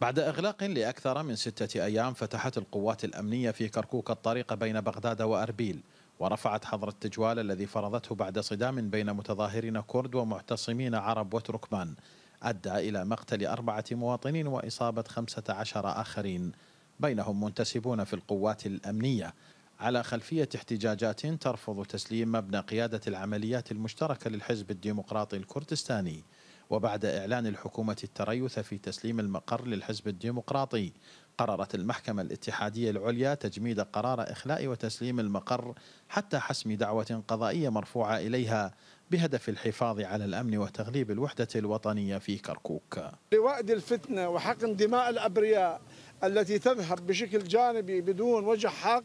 بعد إغلاق لأكثر من ستة أيام فتحت القوات الأمنية في كركوك الطريق بين بغداد وأربيل ورفعت حظر التجوال الذي فرضته بعد صدام بين متظاهرين كرد ومعتصمين عرب وتركمان أدى إلى مقتل أربعة مواطنين وإصابة خمسة عشر آخرين بينهم منتسبون في القوات الأمنية على خلفية احتجاجات ترفض تسليم مبنى قيادة العمليات المشتركة للحزب الديمقراطي الكردستاني وبعد إعلان الحكومة التريث في تسليم المقر للحزب الديمقراطي قررت المحكمة الاتحادية العليا تجميد قرار إخلاء وتسليم المقر حتى حسم دعوة قضائية مرفوعة إليها بهدف الحفاظ على الأمن وتغليب الوحدة الوطنية في كركوك لوأد الفتنة وحقن دماء الأبرياء التي تذهب بشكل جانبي بدون وجه حق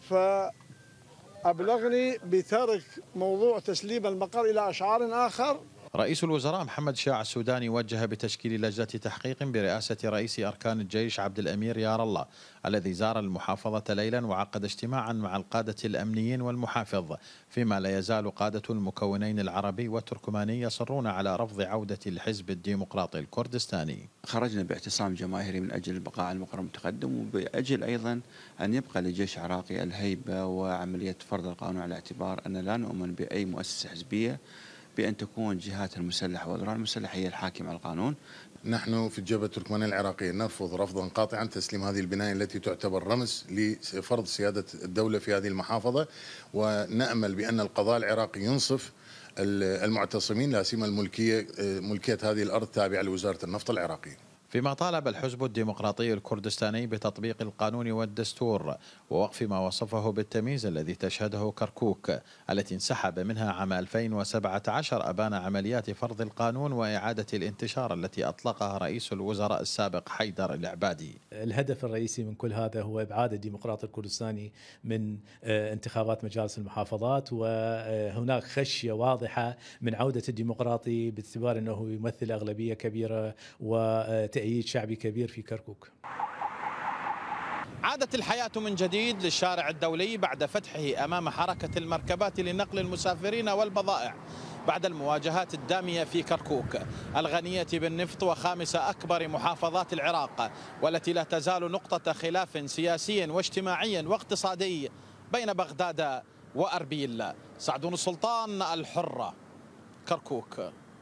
فأبلغني بترك موضوع تسليم المقر إلى أشعار آخر رئيس الوزراء محمد شاع السوداني وجه بتشكيل لجنة تحقيق برئاسة رئيس أركان الجيش عبد الأمير يار الله الذي زار المحافظة ليلا وعقد اجتماعا مع القادة الأمنيين والمحافظ فيما لا يزال قادة المكونين العربي والتركماني يصرون على رفض عودة الحزب الديمقراطي الكردستاني خرجنا باعتصام جماهيري من أجل البقاء على المقر المتقدم وبأجل أيضا أن يبقى للجيش العراقي الهيبة وعملية فرض القانون على اعتبار أن لا نؤمن بأي مؤسسة حزبية بأن تكون جهات المسلحة والأذرع المسلحة هي الحاكم على القانون نحن في الجبهة التركمانية العراقية نرفض رفضا قاطعا تسليم هذه البناية التي تعتبر رمز لفرض سيادة الدولة في هذه المحافظة ونأمل بأن القضاء العراقي ينصف المعتصمين لا سيما الملكية ملكية هذه الأرض تابعة لوزارة النفط العراقية فيما طالب الحزب الديمقراطي الكردستاني بتطبيق القانون والدستور ووقف ما وصفه بالتمييز الذي تشهده كركوك التي انسحب منها عام 2017 أبان عمليات فرض القانون وإعادة الانتشار التي أطلقها رئيس الوزراء السابق حيدر العبادي الهدف الرئيسي من كل هذا هو إبعاد الديمقراطي الكردستاني من آه، انتخابات مجالس المحافظات وهناك خشية واضحة من عودة الديمقراطي باعتبار أنه يمثل أغلبية كبيرة وتأثير آه، تأييد شعبي كبير في كركوك عادت الحياة من جديد للشارع الدولي بعد فتحه أمام حركة المركبات لنقل المسافرين والبضائع بعد المواجهات الدامية في كركوك الغنية بالنفط وخامس أكبر محافظات العراق والتي لا تزال نقطة خلاف سياسي واجتماعي واقتصادي بين بغداد وأربيل سعدون السلطان الحرة كركوك